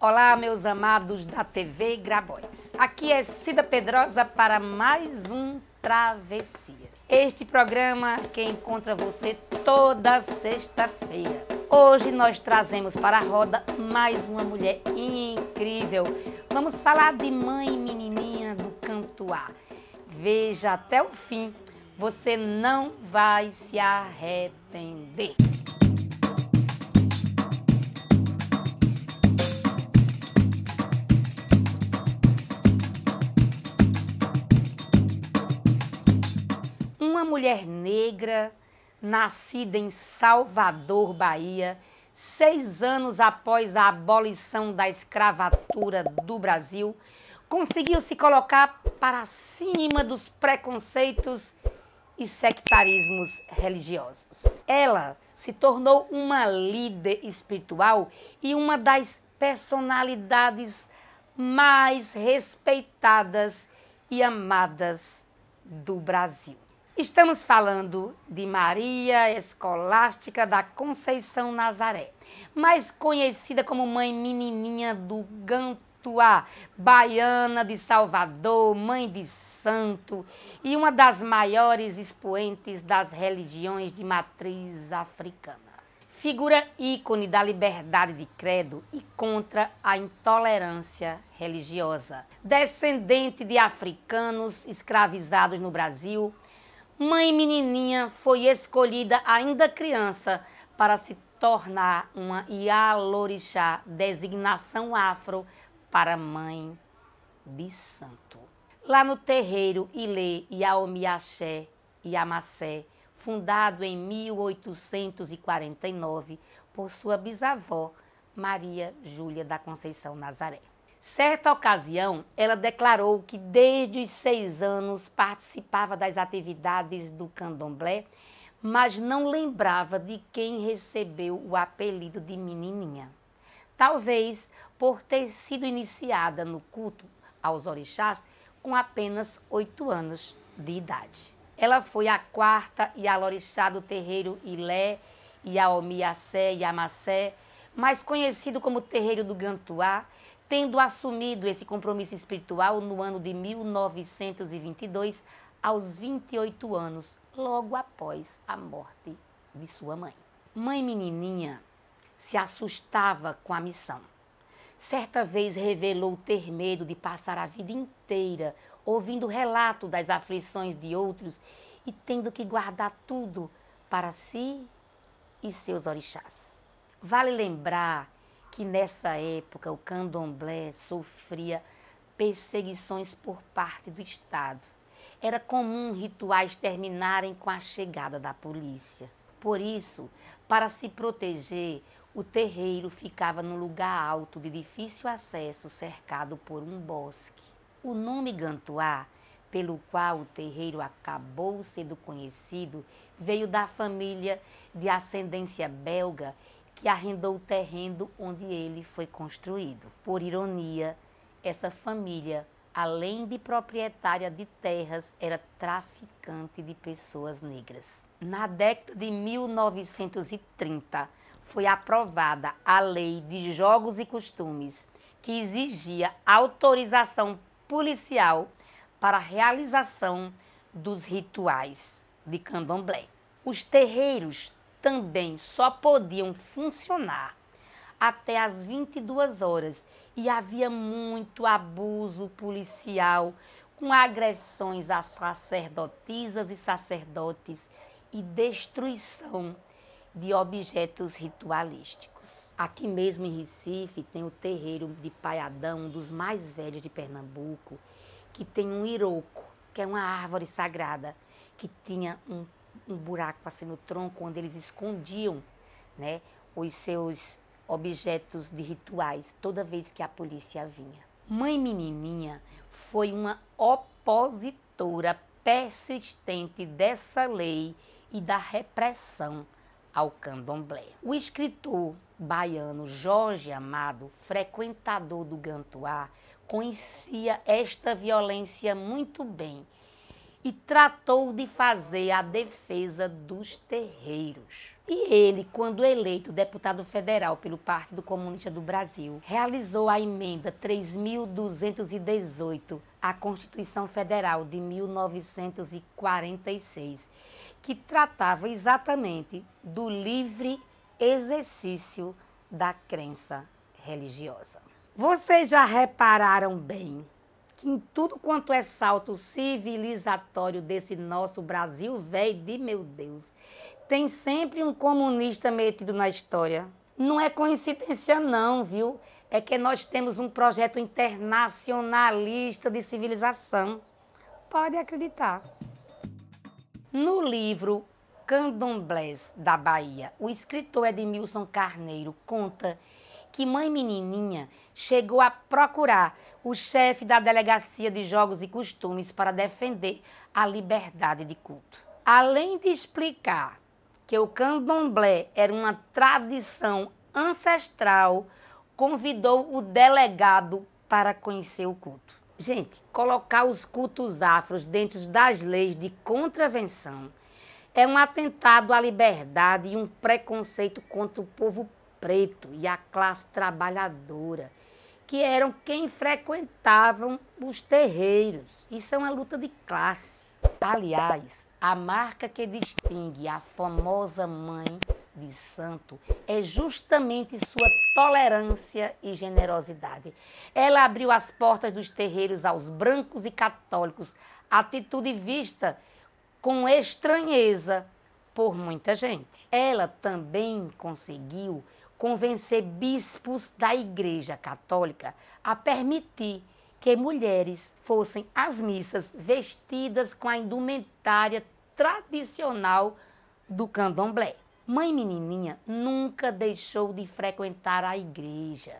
Olá, meus amados da TV Grabóis. Aqui é Cida Pedrosa para mais um Travessias. Este programa que encontra você toda sexta-feira. Hoje nós trazemos para a roda mais uma mulher incrível. Vamos falar de mãe menininha do canto A. Veja até o fim, você não vai se arrepender. mulher negra, nascida em Salvador, Bahia, seis anos após a abolição da escravatura do Brasil, conseguiu se colocar para cima dos preconceitos e sectarismos religiosos. Ela se tornou uma líder espiritual e uma das personalidades mais respeitadas e amadas do Brasil. Estamos falando de Maria Escolástica da Conceição Nazaré, mais conhecida como Mãe Menininha do Gantuá, baiana de Salvador, mãe de santo e uma das maiores expoentes das religiões de matriz africana. Figura ícone da liberdade de credo e contra a intolerância religiosa. Descendente de africanos escravizados no Brasil, mãe menininha foi escolhida ainda criança para se tornar uma Ialorixá, designação afro para mãe de santo. Lá no terreiro Ilê Iaomiaxé Iamacé, fundado em 1849 por sua bisavó Maria Júlia da Conceição Nazaré. Certa ocasião, ela declarou que desde os seis anos participava das atividades do candomblé, mas não lembrava de quem recebeu o apelido de menininha. Talvez por ter sido iniciada no culto aos orixás com apenas oito anos de idade. Ela foi a quarta e a orixá do terreiro Ilé, Iaomiacé e Amassé, mais conhecido como Terreiro do Gantuá, tendo assumido esse compromisso espiritual no ano de 1922, aos 28 anos, logo após a morte de sua mãe. Mãe menininha se assustava com a missão. Certa vez revelou ter medo de passar a vida inteira ouvindo relato das aflições de outros e tendo que guardar tudo para si e seus orixás. Vale lembrar que nessa época o candomblé sofria perseguições por parte do Estado. Era comum rituais terminarem com a chegada da polícia. Por isso, para se proteger, o terreiro ficava num lugar alto de difícil acesso, cercado por um bosque. O nome Gantuá, pelo qual o terreiro acabou sendo conhecido, veio da família de ascendência belga que arrendou o terreno onde ele foi construído. Por ironia, essa família, além de proprietária de terras, era traficante de pessoas negras. Na década de 1930, foi aprovada a Lei de Jogos e Costumes, que exigia autorização policial para a realização dos rituais de candomblé. Os terreiros também só podiam funcionar até as 22 horas e havia muito abuso policial com agressões a sacerdotisas e sacerdotes e destruição de objetos ritualísticos. Aqui mesmo em Recife tem o terreiro de Paiadão, um dos mais velhos de Pernambuco, que tem um iroco, que é uma árvore sagrada, que tinha um um buraco assim no tronco onde eles escondiam, né, os seus objetos de rituais toda vez que a polícia vinha. Mãe Menininha foi uma opositora persistente dessa lei e da repressão ao candomblé. O escritor baiano Jorge Amado, frequentador do Gantuá, conhecia esta violência muito bem e tratou de fazer a defesa dos terreiros. E ele, quando eleito deputado federal pelo Partido Comunista do Brasil, realizou a emenda 3218 à Constituição Federal de 1946, que tratava exatamente do livre exercício da crença religiosa. Vocês já repararam bem que em tudo quanto é salto civilizatório desse nosso Brasil, velho de meu Deus, tem sempre um comunista metido na história. Não é coincidência não, viu? É que nós temos um projeto internacionalista de civilização. Pode acreditar. No livro Candomblés da Bahia, o escritor Edmilson Carneiro conta que mãe menininha chegou a procurar o chefe da Delegacia de Jogos e Costumes para defender a liberdade de culto. Além de explicar que o candomblé era uma tradição ancestral, convidou o delegado para conhecer o culto. Gente, colocar os cultos afros dentro das leis de contravenção é um atentado à liberdade e um preconceito contra o povo preto e a classe trabalhadora, que eram quem frequentavam os terreiros. Isso é uma luta de classe. Aliás, a marca que distingue a famosa mãe de santo é justamente sua tolerância e generosidade. Ela abriu as portas dos terreiros aos brancos e católicos, atitude vista com estranheza por muita gente. Ela também conseguiu convencer bispos da Igreja Católica a permitir que mulheres fossem às missas vestidas com a indumentária tradicional do candomblé. Mãe Menininha nunca deixou de frequentar a igreja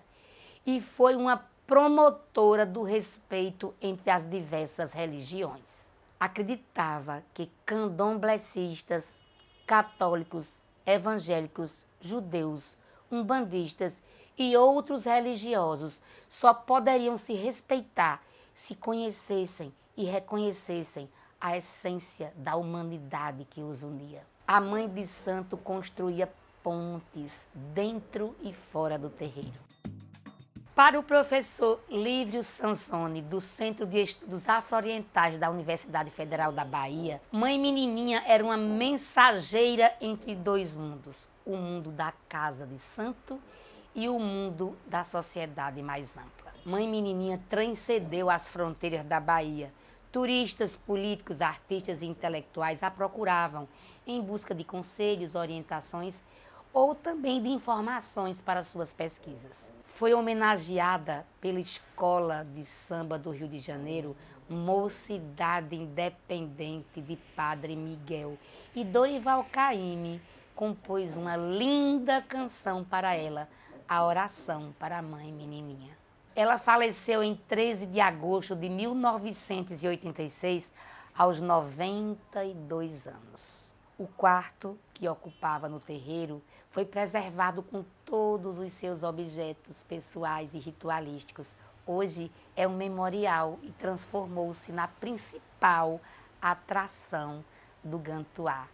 e foi uma promotora do respeito entre as diversas religiões. Acreditava que candomblecistas, católicos, evangélicos, judeus, umbandistas e outros religiosos só poderiam se respeitar se conhecessem e reconhecessem a essência da humanidade que os unia. A mãe de santo construía pontes dentro e fora do terreiro. Para o professor Lívio Sansone, do Centro de Estudos Afro-Orientais da Universidade Federal da Bahia, Mãe Menininha era uma mensageira entre dois mundos: o mundo da casa de santo e o mundo da sociedade mais ampla. Mãe Menininha transcendeu as fronteiras da Bahia. Turistas, políticos, artistas e intelectuais a procuravam em busca de conselhos, orientações ou também de informações para suas pesquisas. Foi homenageada pela Escola de Samba do Rio de Janeiro, Mocidade Independente de Padre Miguel, e Dorival Caime compôs uma linda canção para ela, a oração para a mãe menininha. Ela faleceu em 13 de agosto de 1986, aos 92 anos. O quarto, que ocupava no terreiro, foi preservado com todos os seus objetos pessoais e ritualísticos. Hoje é um memorial e transformou-se na principal atração do Gantuá.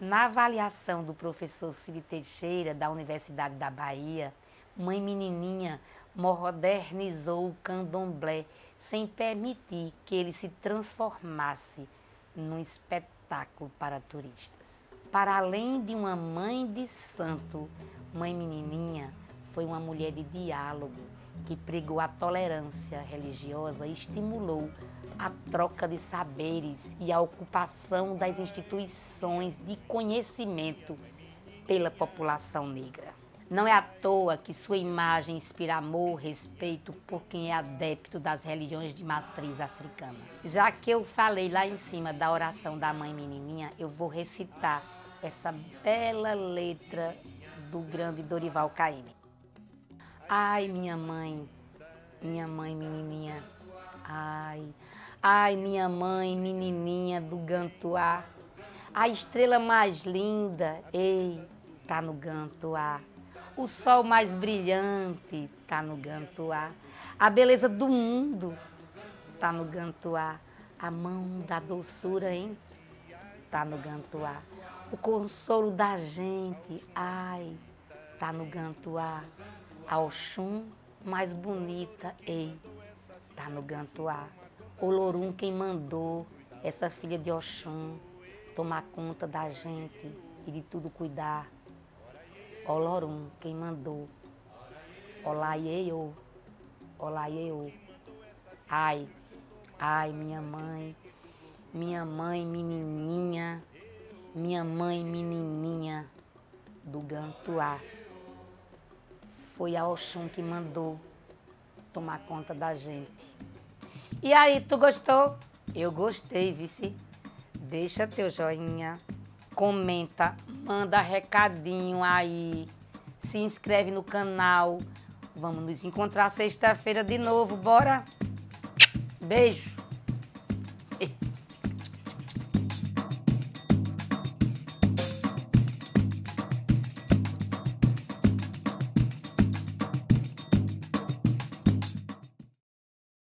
Na avaliação do professor Cid Teixeira, da Universidade da Bahia, Mãe Menininha modernizou o candomblé sem permitir que ele se transformasse num espetáculo espetáculo para turistas. Para além de uma mãe de santo, mãe menininha foi uma mulher de diálogo que pregou a tolerância religiosa e estimulou a troca de saberes e a ocupação das instituições de conhecimento pela população negra. Não é à toa que sua imagem inspira amor, respeito por quem é adepto das religiões de matriz africana. Já que eu falei lá em cima da oração da mãe menininha, eu vou recitar essa bela letra do grande Dorival Caymmi. Ai, minha mãe, minha mãe menininha, ai, ai, minha mãe menininha do Gantuá, a estrela mais linda, ei, tá no Gantuá. O sol mais brilhante está no gantuá. A beleza do mundo está no gantuá. A mão da doçura, hein? Está no gantuá. O consolo da gente, ai, está no gantuá. A Oxum mais bonita, ei, está no o Olorum quem mandou essa filha de Oxum tomar conta da gente e de tudo cuidar. Olorum, quem mandou. Olá, olaieu. Ai, ai, minha mãe, minha mãe menininha, minha mãe menininha do Gantuá. Foi a Oxum que mandou tomar conta da gente. E aí, tu gostou? Eu gostei, vice. Deixa teu joinha comenta, manda recadinho aí, se inscreve no canal. Vamos nos encontrar sexta-feira de novo, bora? Beijo!